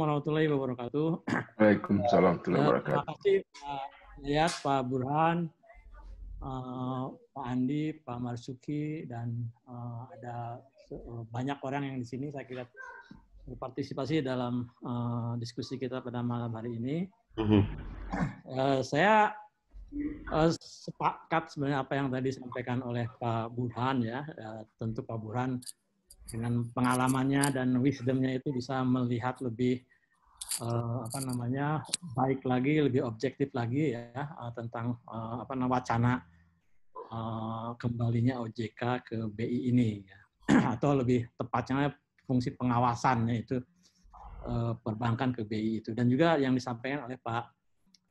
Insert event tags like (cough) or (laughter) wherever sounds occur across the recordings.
warahmatullahi wabarakatuh. Waalaikumsalam eh, warahmatullahi wabarakatuh. Terima kasih Pak eh, Yat, Pak Burhan, eh, Pak Andi, Pak Marsuki, dan ada banyak orang yang di sini saya kira berpartisipasi dalam diskusi kita pada malam hari ini. Uh mhm. -huh. saya sepakat sebenarnya apa yang tadi disampaikan oleh Pak Burhan ya. tentu Pak Burhan dengan pengalamannya dan wisdomnya itu bisa melihat lebih uh, apa namanya baik lagi, lebih objektif lagi ya uh, tentang uh, apa namanya wacana uh, kembalinya OJK ke BI ini ya. (clears throat) atau lebih tepatnya fungsi pengawasannya yaitu uh, perbankan ke BI itu dan juga yang disampaikan oleh Pak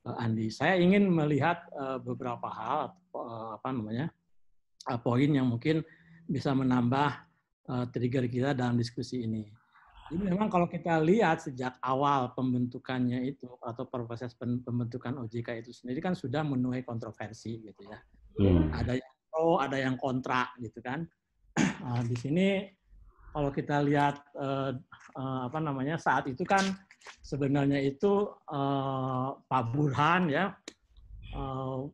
Andi, saya ingin melihat uh, beberapa hal uh, apa namanya uh, poin yang mungkin bisa menambah Eh, trigger kita dalam diskusi ini. Jadi memang kalau kita lihat sejak awal pembentukannya itu atau proses pembentukan OJK itu sendiri kan sudah menuai kontroversi gitu ya. Hmm. Ada yang pro, ada yang kontra gitu kan. Nah, (clears throat) di sini kalau kita lihat eh, eh, apa namanya saat itu kan sebenarnya itu eh, Pak Burhan ya Uh,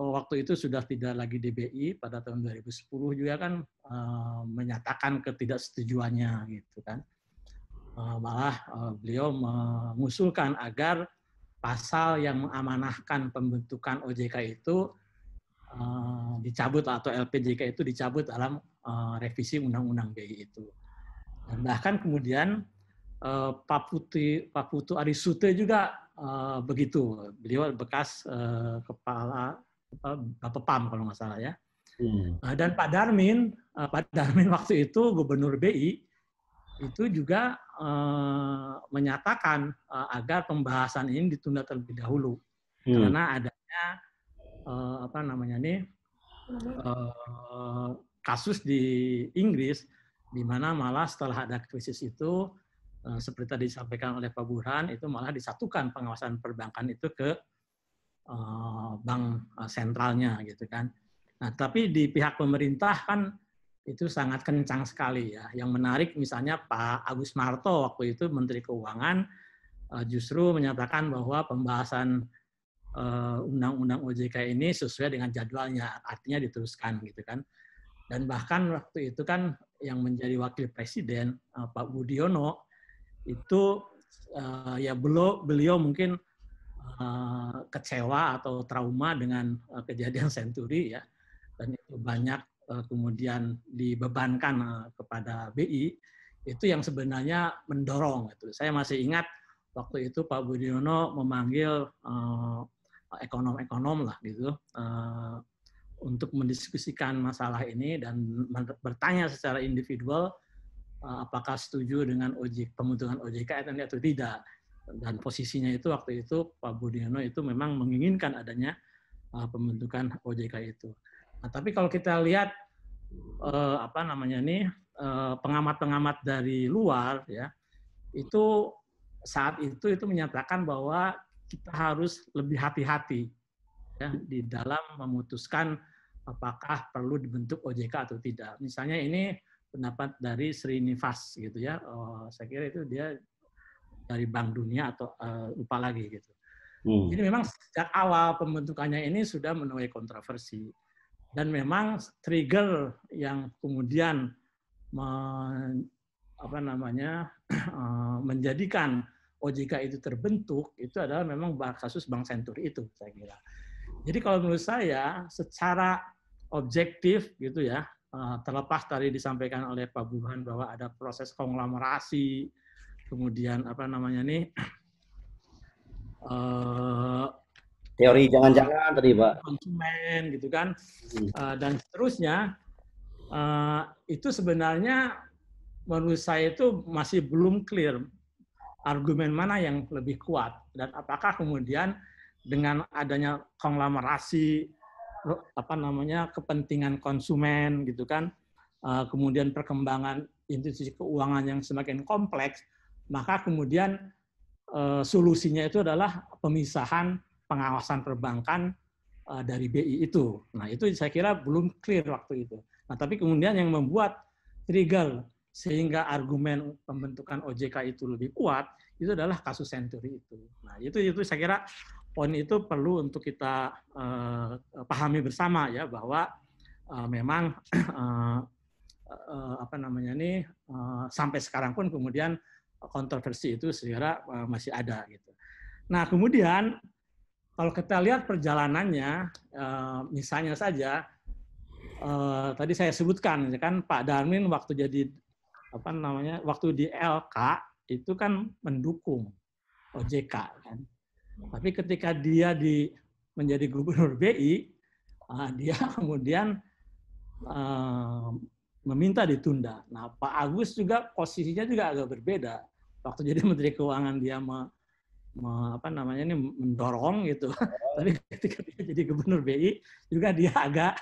waktu itu sudah tidak lagi DBI pada tahun 2010 juga kan uh, menyatakan ketidaksetujuannya gitu kan uh, malah uh, beliau mengusulkan agar pasal yang mengamanahkan pembentukan OJK itu uh, dicabut atau LPJK itu dicabut dalam uh, revisi Undang-Undang BI itu dan bahkan kemudian Pak Putu Pak Putu Arisute juga Eh, begitu. Beliau bekas uh, kepala eh, Bapak PAM kalau nggak salah ya. Hmm. Uh, dan Pak Darmin, uh, Pak Darmin (laughs) waktu itu Gubernur BI itu juga uh, menyatakan uh, agar pembahasan ini ditunda terlebih dahulu hmm. karena adanya uh, apa namanya nih uh, kasus di Inggris di mana malah setelah ada krisis itu Eh, seperti tadi disampaikan oleh Pak Burhan itu malah disatukan pengawasan perbankan itu ke eh, bank eh, sentralnya gitu kan. Nah, tapi di pihak pemerintah kan itu sangat kencang sekali ya. Yang menarik misalnya Pak Agus Marto waktu itu Menteri Keuangan justru menyatakan bahwa pembahasan undang-undang OJK ini sesuai dengan jadwalnya, artinya diteruskan gitu kan. Dan bahkan waktu itu kan yang menjadi wakil presiden Pak Budiono itu uh, ya beliau beliau mungkin uh, kecewa atau trauma dengan uh, kejadian senturi ya dan itu banyak uh, kemudian dibebankan uh, kepada BI itu yang sebenarnya mendorong itu saya masih ingat waktu itu Pak Budiono memanggil ekonom ekonom-ekonom lah gitu uh, untuk mendiskusikan masalah ini dan bertanya secara individual Eh, apakah setuju dengan OJK, pembentukan OJK itu atau tidak. Dan posisinya itu waktu itu Pak Budiono itu memang menginginkan adanya uh, pembentukan OJK itu. Nah, tapi kalau kita lihat uh, apa namanya nih pengamat pengamat-pengamat dari luar ya itu saat itu itu menyatakan bahwa kita harus lebih hati-hati ya, di dalam memutuskan apakah perlu dibentuk OJK atau tidak. Misalnya ini pendapat dari Sri Nivas gitu ya. Oh, saya kira itu dia dari Bank Dunia atau uh, lupa lagi gitu. Hmm. Jadi memang sejak awal pembentukannya ini sudah menuai kontroversi dan memang trigger yang kemudian men, apa namanya (clears throat) eh, menjadikan OJK itu terbentuk itu adalah memang kasus Bank Senturi itu saya kira. Jadi kalau menurut saya secara objektif gitu ya Eh, terlepas tadi disampaikan oleh Pak Burhan bahwa ada proses konglomerasi, kemudian apa namanya nih? Uh, (clears throat) teori jangan-jangan tadi pak konsumen gitu kan uh, dan seterusnya uh, itu sebenarnya menurut saya itu masih belum clear argumen mana yang lebih kuat dan apakah kemudian dengan adanya konglomerasi apa namanya kepentingan konsumen gitu kan, eh, kemudian perkembangan institusi keuangan yang semakin kompleks, maka kemudian eh, solusinya itu adalah pemisahan pengawasan perbankan eh, dari BI itu. Nah itu saya kira belum clear waktu itu. Nah tapi kemudian yang membuat trigger sehingga argumen pembentukan OJK itu lebih kuat itu adalah kasus Century itu. Nah itu itu saya kira poin itu perlu untuk kita uh, pahami bersama ya bahwa uh, memang uh, (clears throat) uh, apa namanya ini uh, sampai sekarang pun kemudian kontroversi itu segera uh, masih ada gitu. Nah kemudian kalau kita lihat perjalanannya misalnya saja tadi saya sebutkan ya kan Pak Darmin waktu jadi apa namanya waktu di LK itu kan mendukung OJK kan tapi ketika dia di, menjadi gubernur BI, ah, dia (laughs) kemudian ah, meminta ditunda. Nah, Pak Agus juga posisinya juga agak berbeda. Waktu jadi (laughs) Menteri Keuangan dia me, me, apa namanya ini mendorong gitu. (laughs) Tapi ketika dia jadi Gubernur BI juga dia agak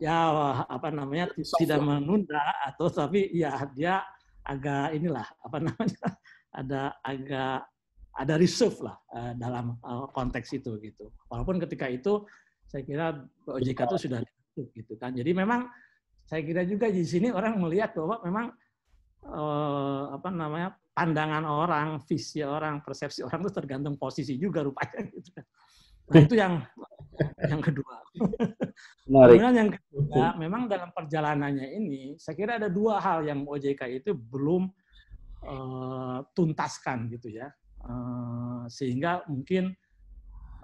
ya apa namanya tidak menunda atau tapi ya dia agak inilah apa namanya ada agak ada reserve lah uh, dalam uh, konteks itu gitu. Walaupun ketika itu saya kira OJK itu sudah gitu kan. Jadi memang saya kira juga di sini orang melihat bahwa memang uh, apa namanya pandangan orang, visi orang, persepsi orang itu tergantung posisi juga rupanya (laughs) gitu kan. Nah, itu yang yang kedua. (laughs) Kemudian yang kedua, memang dalam perjalanannya ini, saya kira ada dua hal yang OJK itu belum uh, tuntaskan gitu ya. Eh, sehingga mungkin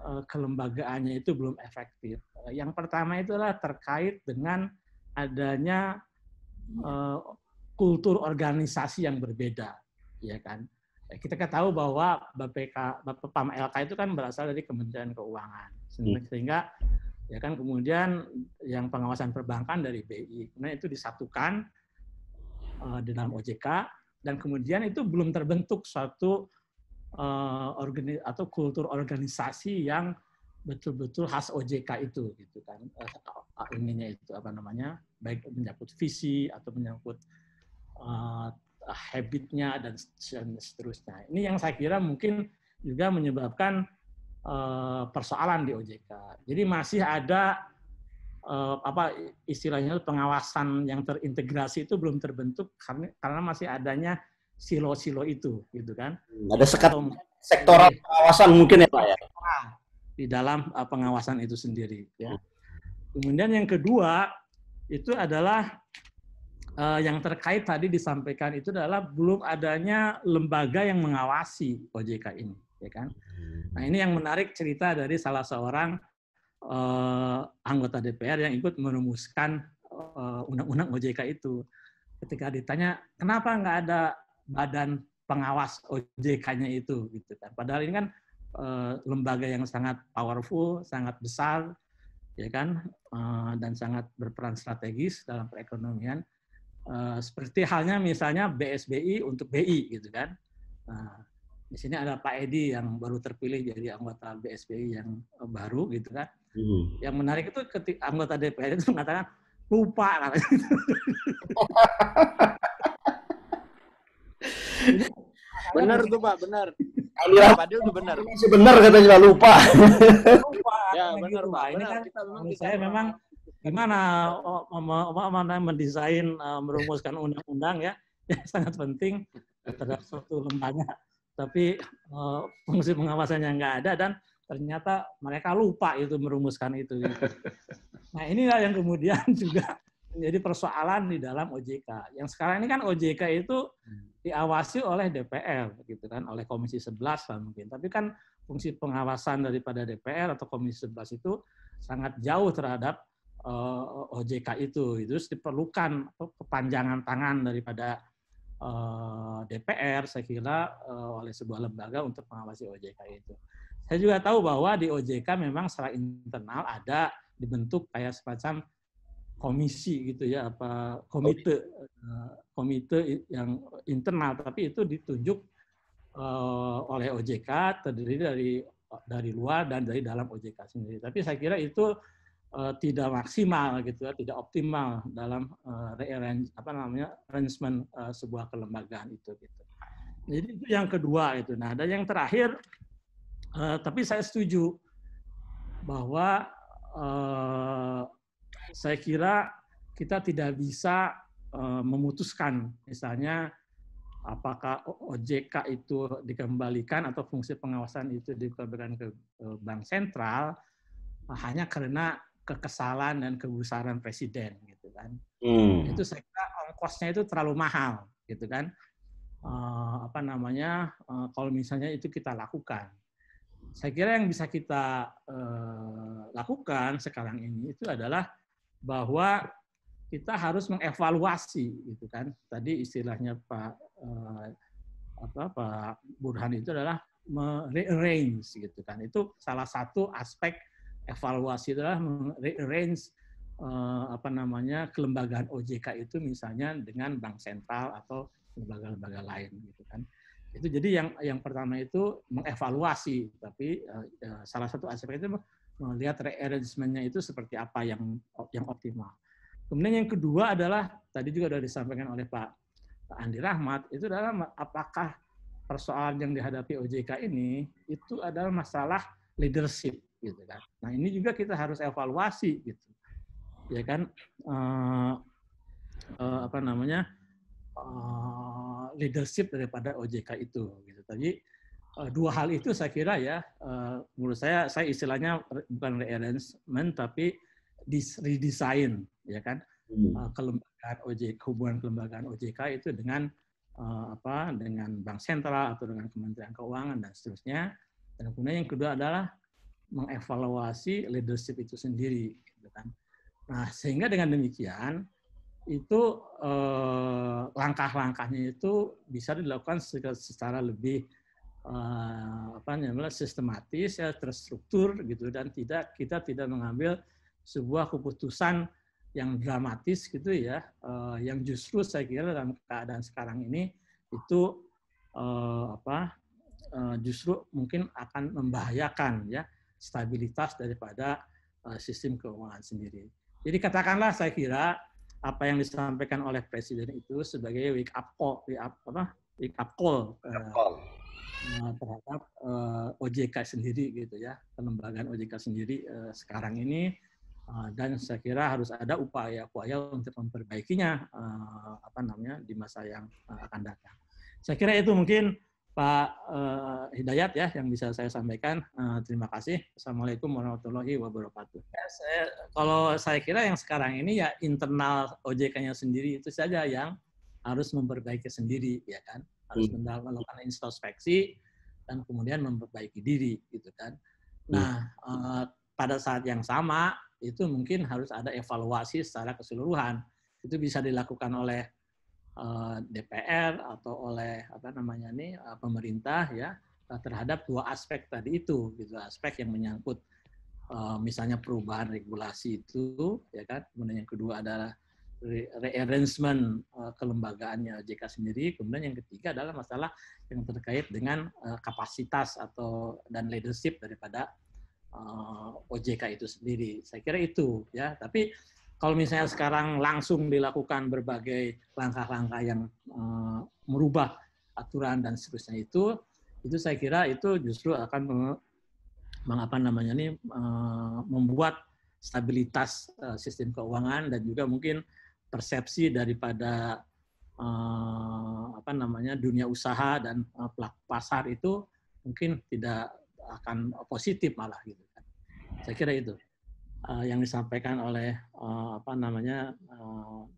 eh, kelembagaannya itu belum efektif. Eh, yang pertama itulah terkait dengan adanya kultur organisasi yang berbeda, ya kan? Ya, kita kan tahu bahwa BPK, Bapak PAM LK itu kan berasal dari Kementerian Keuangan, hmm. sehingga ya kan kemudian yang pengawasan perbankan dari BI, kemudian itu disatukan uh, di dalam OJK dan kemudian itu belum terbentuk suatu uh, organi atau kultur organisasi yang betul-betul khas OJK itu gitu kan uh, ininya itu apa namanya baik menyangkut visi atau menyangkut uh, habitnya dan, seterusnya ini yang saya kira mungkin juga menyebabkan uh, persoalan di OJK jadi masih ada uh, apa istilahnya pengawasan yang terintegrasi itu belum terbentuk karena, karena masih adanya silo-silo itu, gitu kan? Hmm, ada sekat Atau, sektoral ya, pengawasan mungkin ya Pak ya. Di dalam eh, pengawasan itu sendiri ya. Hmm. Kemudian yang kedua itu adalah uh, yang terkait tadi disampaikan itu adalah belum adanya lembaga yang mengawasi OJK ini, ya kan? Hmm. Nah ini yang menarik cerita dari salah seorang uh, anggota DPR yang ikut merumuskan undang undang-undang OJK itu. Ketika ditanya kenapa nggak ada badan pengawas OJK-nya itu gitu kan. Padahal ini kan e, lembaga yang sangat powerful, sangat besar ya kan e, dan sangat berperan strategis dalam perekonomian. E, seperti halnya misalnya BSBI untuk BI gitu kan. E, di sini ada Pak Edi yang baru terpilih jadi anggota BSBI yang baru gitu kan. Hmm. Yang menarik itu ketika anggota DPR itu mengatakan lupa katanya. (laughs) bener tuh pak bener aliran Fadil tuh bener masih bener katanya lupa lupa ya bener gitu. pak ini kan kita saya memang gimana mana mendesain e, merumuskan undang-undang ya, (laughs) ya sangat penting terhadap suatu lembaga tapi e, fungsi pengawasannya nggak ada dan ternyata mereka lupa itu merumuskan itu. Gitu. Nah inilah yang kemudian (laughs) juga menjadi persoalan di dalam OJK. Yang sekarang ini kan OJK itu diawasi oleh DPR gitu kan oleh Komisi 11 lah mungkin tapi kan fungsi pengawasan daripada DPR atau Komisi 11 itu sangat jauh terhadap uh, eh, OJK itu itu diperlukan kepanjangan tangan daripada uh, eh, DPR saya kira uh, oleh sebuah lembaga untuk mengawasi OJK itu saya juga tahu bahwa di OJK memang secara internal ada dibentuk kayak semacam komisi gitu ya apa komite komite eh, yang internal tapi itu ditunjuk eh, oleh OJK terdiri dari dari luar dan dari dalam OJK sendiri. Tapi saya kira itu eh, tidak maksimal gitu ya, tidak optimal dalam rearrange apa namanya arrangement sebuah kelembagaan itu gitu. Jadi itu yang kedua itu. Nah, dan yang terakhir tapi saya setuju bahwa saya kira kita tidak bisa eh, memutuskan misalnya apakah OJK itu dikembalikan atau fungsi pengawasan itu dikembalikan ke eh, bank sentral hanya karena kekesalan dan kebesaran presiden gitu kan hmm. itu saya kira ongkosnya itu terlalu mahal gitu kan eh, apa namanya kalau misalnya itu kita lakukan saya kira yang bisa kita lakukan sekarang ini itu adalah bahwa kita harus mengevaluasi gitu kan. Tadi istilahnya Pak eh, apa Pak Burhan itu adalah rearrange gitu kan. Itu salah satu aspek evaluasi adalah rearrange eh, apa namanya kelembagaan OJK itu misalnya dengan bank sentral atau lembaga-lembaga lain gitu kan. Itu jadi yang yang pertama itu mengevaluasi tapi eh, eh salah satu aspek itu melihat rearrangement-nya itu seperti apa yang yang optimal. Kemudian yang kedua adalah tadi juga sudah disampaikan oleh Pak, Pak Andi Rahmat itu adalah apakah persoalan yang dihadapi OJK ini itu adalah masalah leadership gitu kan. Nah ini juga kita harus evaluasi gitu, ya kan uh, uh, apa namanya uh, leadership daripada OJK itu gitu. Tadi Eh, dua hal itu saya kira ya eh, menurut saya saya istilahnya bukan rearrangement tapi redesign ya kan uh, kelembagaan OJK hubungan kelembagaan OJK itu dengan apa dengan bank sentral atau dengan Kementerian Keuangan dan seterusnya dan kemudian yang kedua adalah mengevaluasi leadership itu sendiri gitu kan nah sehingga dengan demikian itu eh, langkah-langkahnya itu bisa dilakukan secara lebih Eh, apa namanya sistematis ya terstruktur gitu dan tidak kita tidak mengambil sebuah keputusan yang dramatis gitu ya eh, yang justru saya kira dalam keadaan sekarang ini itu eh, apa justru mungkin akan membahayakan ya stabilitas daripada sistem keuangan sendiri. Jadi katakanlah saya kira apa yang disampaikan oleh presiden itu sebagai wake up call, wake up, apa, wake up call, wake up call. Eh, terhadap uh, eh, OJK sendiri gitu ya kelembagaan OJK sendiri uh, sekarang ini uh, dan saya kira harus ada upaya-upaya untuk memperbaikinya uh, apa namanya di masa yang uh, akan datang. Saya kira itu mungkin Pak uh, Hidayat ya yang bisa saya sampaikan. Uh, terima kasih. Assalamualaikum warahmatullahi wabarakatuh. Ya, saya, kalau saya kira yang sekarang ini ya internal OJK-nya sendiri itu saja yang harus memperbaiki sendiri ya kan harus hmm. melakukan introspeksi dan kemudian memperbaiki diri gitu kan. Hmm. Nah, eh, pada saat yang sama itu mungkin harus ada evaluasi secara keseluruhan. Itu bisa dilakukan oleh eh, DPR atau oleh apa namanya nih eh, pemerintah ya eh, terhadap dua aspek tadi itu gitu aspek yang menyangkut eh, misalnya perubahan regulasi itu ya kan kemudian yang kedua adalah rearrangement uh, kelembagaannya OJK sendiri. Kemudian yang ketiga adalah masalah yang terkait dengan eh, kapasitas atau dan leadership daripada eh, OJK itu sendiri. Saya kira itu ya. Tapi kalau misalnya sekarang langsung dilakukan berbagai langkah-langkah yang merubah aturan dan seterusnya itu, itu saya kira itu justru akan mengapa namanya ini membuat stabilitas sistem keuangan dan juga mungkin persepsi daripada eh, apa namanya dunia usaha dan eh, pasar itu mungkin tidak akan positif malah gitu kan. Saya kira itu eh, yang disampaikan oleh apa namanya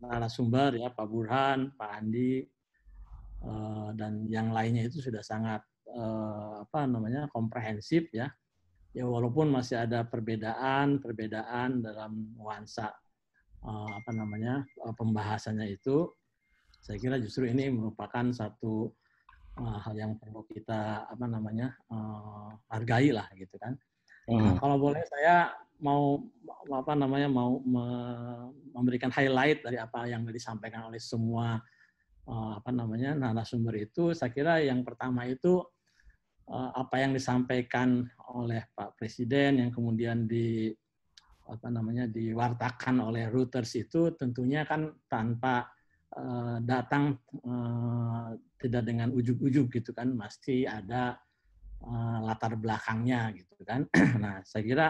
narasumber ya Pak Burhan, Pak Andi dan yang lainnya itu sudah sangat apa namanya komprehensif ya. Ya walaupun masih ada perbedaan-perbedaan dalam nuansa uh, apa namanya uh, pembahasannya itu saya kira justru ini merupakan satu uh, hal yang perlu kita apa namanya uh, hargai lah gitu kan nah, hmm. kalau boleh saya mau apa namanya mau me memberikan highlight dari apa yang disampaikan oleh semua uh, apa namanya narasumber itu saya kira yang pertama itu apa yang disampaikan oleh Pak Presiden yang kemudian di apa namanya diwartakan oleh Reuters itu tentunya kan tanpa uh, datang uh, tidak dengan ujug-ujug gitu kan pasti ada uh, latar belakangnya gitu kan (clears throat) nah saya kira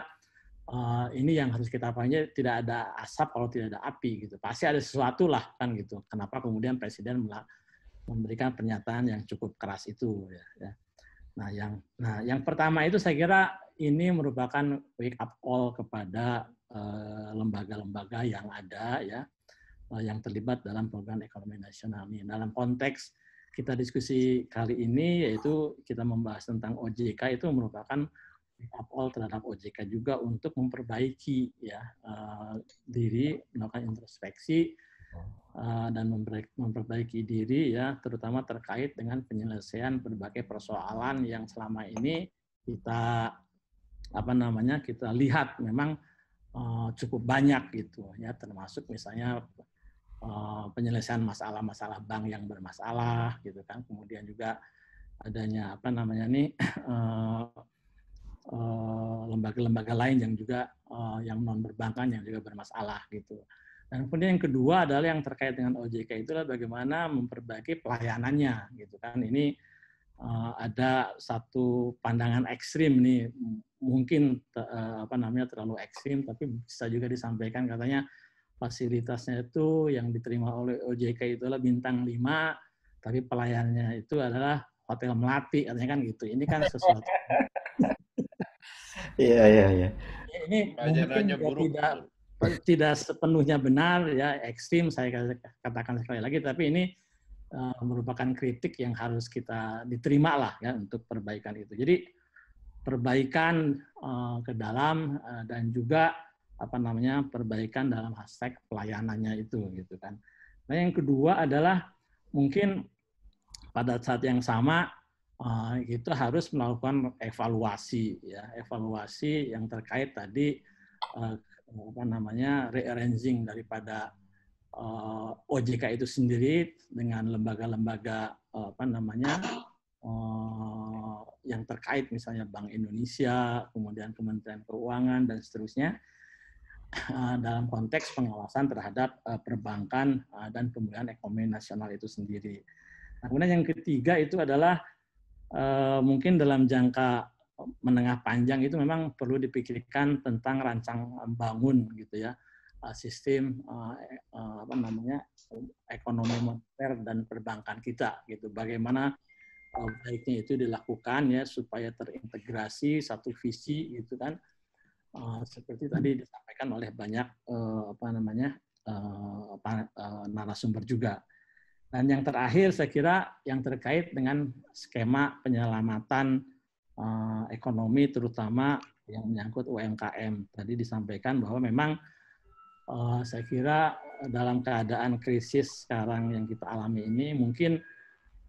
uh, ini yang harus kita pahami tidak ada asap kalau tidak ada api gitu pasti ada sesuatu lah kan gitu kenapa kemudian presiden memberikan pernyataan yang cukup keras itu ya, ya. Nah, yang nah yang pertama itu saya kira ini merupakan wake up call kepada eh, lembaga-lembaga uh, yang ada ya uh, yang terlibat dalam program ekonomi nasional ini. Dalam konteks kita diskusi kali ini yaitu kita membahas tentang OJK itu merupakan wake up call terhadap OJK juga untuk memperbaiki ya uh, diri melakukan introspeksi Eh, dan memperbaiki diri ya terutama terkait dengan penyelesaian berbagai persoalan yang selama ini kita apa namanya kita lihat memang eh, cukup banyak gitu ya termasuk misalnya eh, penyelesaian masalah-masalah bank yang bermasalah gitu kan kemudian juga adanya apa namanya nih (clears throat) lembaga-lembaga lain yang juga yang non berbankan yang juga bermasalah gitu. Dan kemudian yang kedua adalah yang terkait dengan OJK itulah bagaimana memperbaiki pelayanannya gitu kan. Ini uh, ada satu pandangan ekstrim nih mungkin uh, apa namanya terlalu ekstrim tapi bisa juga disampaikan katanya fasilitasnya itu yang diterima oleh OJK itulah bintang 5 tapi pelayannya itu adalah hotel melati katanya kan gitu. Ini kan sesuatu. (laughs) Iya iya iya. Ini mungkin ya buruk. tidak Iya. tidak sepenuhnya benar ya ekstrim saya katakan sekali lagi tapi ini uh, merupakan kritik yang harus kita diterima lah ya untuk perbaikan itu jadi perbaikan uh, ke dalam uh, dan juga apa namanya perbaikan dalam aspek pelayanannya itu gitu kan nah yang kedua adalah mungkin pada saat yang sama uh, itu harus melakukan evaluasi ya evaluasi yang terkait tadi apa namanya rearranging daripada uh, eh, OJK itu sendiri dengan lembaga-lembaga uh, apa namanya uh, yang terkait misalnya Bank Indonesia, kemudian Kementerian Keuangan dan seterusnya uh, dalam konteks pengawasan terhadap uh, perbankan uh, dan pemulihan ekonomi nasional itu sendiri. Nah, kemudian yang ketiga itu adalah uh, mungkin dalam jangka menengah panjang itu memang perlu dipikirkan tentang rancang bangun gitu ya eh, sistem eh, eh, apa namanya ekonomi moneter dan perbankan kita gitu bagaimana baiknya itu dilakukan ya supaya terintegrasi satu visi gitu kan seperti tadi disampaikan oleh banyak apa namanya narasumber juga dan yang terakhir saya kira yang terkait dengan skema penyelamatan Eh, ekonomi terutama yang menyangkut UMKM. Tadi disampaikan bahwa memang uh, saya kira dalam keadaan krisis sekarang yang kita alami ini mungkin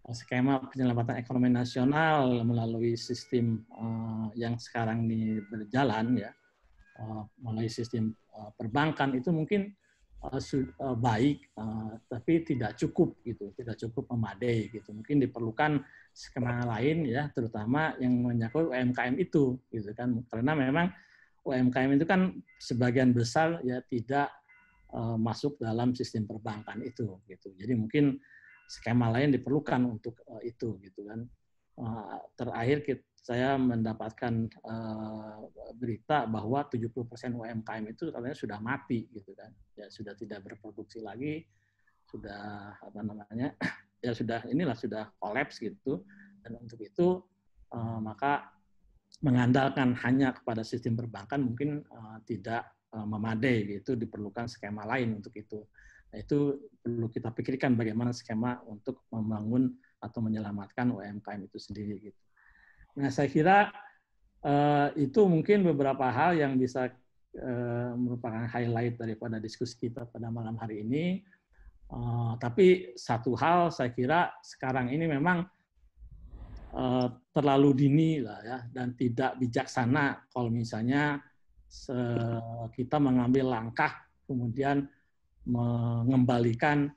eh, skema penyelamatan ekonomi nasional melalui sistem uh, yang sekarang ini berjalan ya uh, melalui sistem uh, perbankan itu mungkin uh, baik eh, tapi tidak cukup gitu tidak cukup memadai gitu mungkin diperlukan skema lain ya terutama yang menyangkut UMKM itu gitu kan karena memang UMKM itu kan sebagian besar ya tidak uh, masuk dalam sistem perbankan itu gitu jadi mungkin skema lain diperlukan untuk uh, itu gitu kan Eh, terakhir kita, saya mendapatkan uh, berita bahwa 70% UMKM itu katanya sudah mati gitu kan. Ya sudah tidak berproduksi lagi, sudah apa namanya? (clears throat) ya sudah inilah sudah kolaps gitu. Dan untuk itu uh, maka mengandalkan hanya kepada sistem perbankan mungkin uh, tidak uh, memadai gitu, diperlukan skema lain untuk itu. Nah, itu perlu kita pikirkan bagaimana skema untuk membangun atau menyelamatkan UMKM itu sendiri gitu. Nah saya kira uh, itu mungkin beberapa hal yang bisa uh, merupakan highlight daripada diskusi kita pada malam hari ini. Uh, tapi satu hal saya kira sekarang ini memang uh, terlalu dini lah ya dan tidak bijaksana kalau misalnya kita mengambil langkah kemudian mengembalikan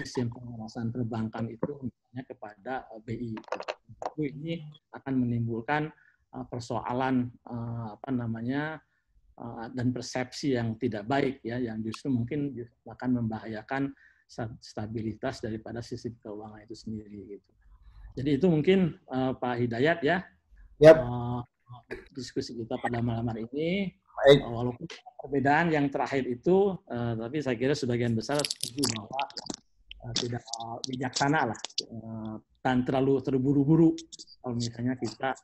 sistem pengawasan perbankan itu kepada eh, BI. ini akan menimbulkan eh, persoalan eh, apa namanya dan persepsi yang tidak baik ya yang justru mungkin akan membahayakan stabilitas daripada sistem keuangan itu sendiri gitu. Jadi itu mungkin uh, Pak Hidayat ya. Yep. Uh, diskusi kita pada malam hari ini Baik. Uh, walaupun perbedaan yang terakhir itu uh, tapi saya kira sebagian besar setuju bahwa Eh, tidak bijaksana lah eh, dan terlalu terburu-buru kalau misalnya kita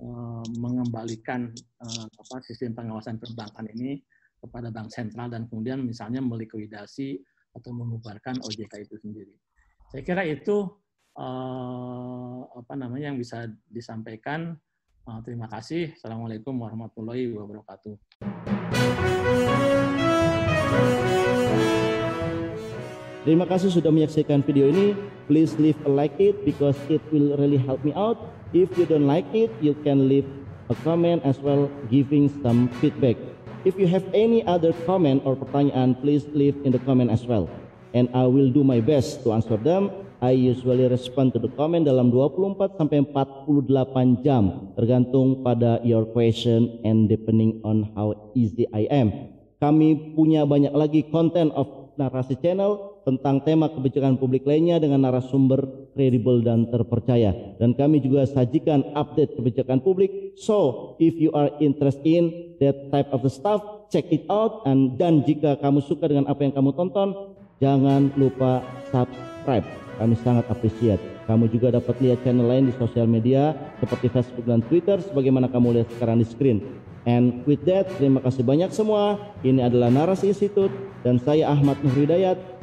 eh, mengembalikan apa, sistem pengawasan perbankan ini kepada bank sentral dan kemudian misalnya melikuidasi atau mengubarkan OJK itu sendiri. Saya kira itu apa namanya yang bisa disampaikan. Terima kasih. Assalamualaikum warahmatullahi wabarakatuh. Terima kasih sudah menyaksikan video ini. Please leave a like it because it will really help me out. If you don't like it, you can leave a comment as well giving some feedback. If you have any other comment or pertanyaan, please leave in the comment as well. And I will do my best to answer them. I usually respond to the comment dalam 24 sampai 48 jam tergantung pada your question and depending on how easy I am. Kami punya banyak lagi content of Narasi Channel tentang tema kebijakan publik lainnya dengan narasumber kredibel dan terpercaya. Dan kami juga sajikan update kebijakan publik. So, if you are interested in that type of the stuff, check it out. And dan jika kamu suka dengan apa yang kamu tonton, jangan lupa subscribe. Kami sangat appreciate. Kamu juga dapat lihat channel lain di sosial media seperti Facebook dan Twitter sebagaimana kamu lihat sekarang di screen. And with that, terima kasih banyak semua. Ini adalah Narasi Institute dan saya Ahmad Nur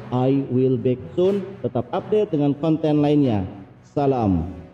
I will back soon. Tetap update dengan konten lainnya. Salam.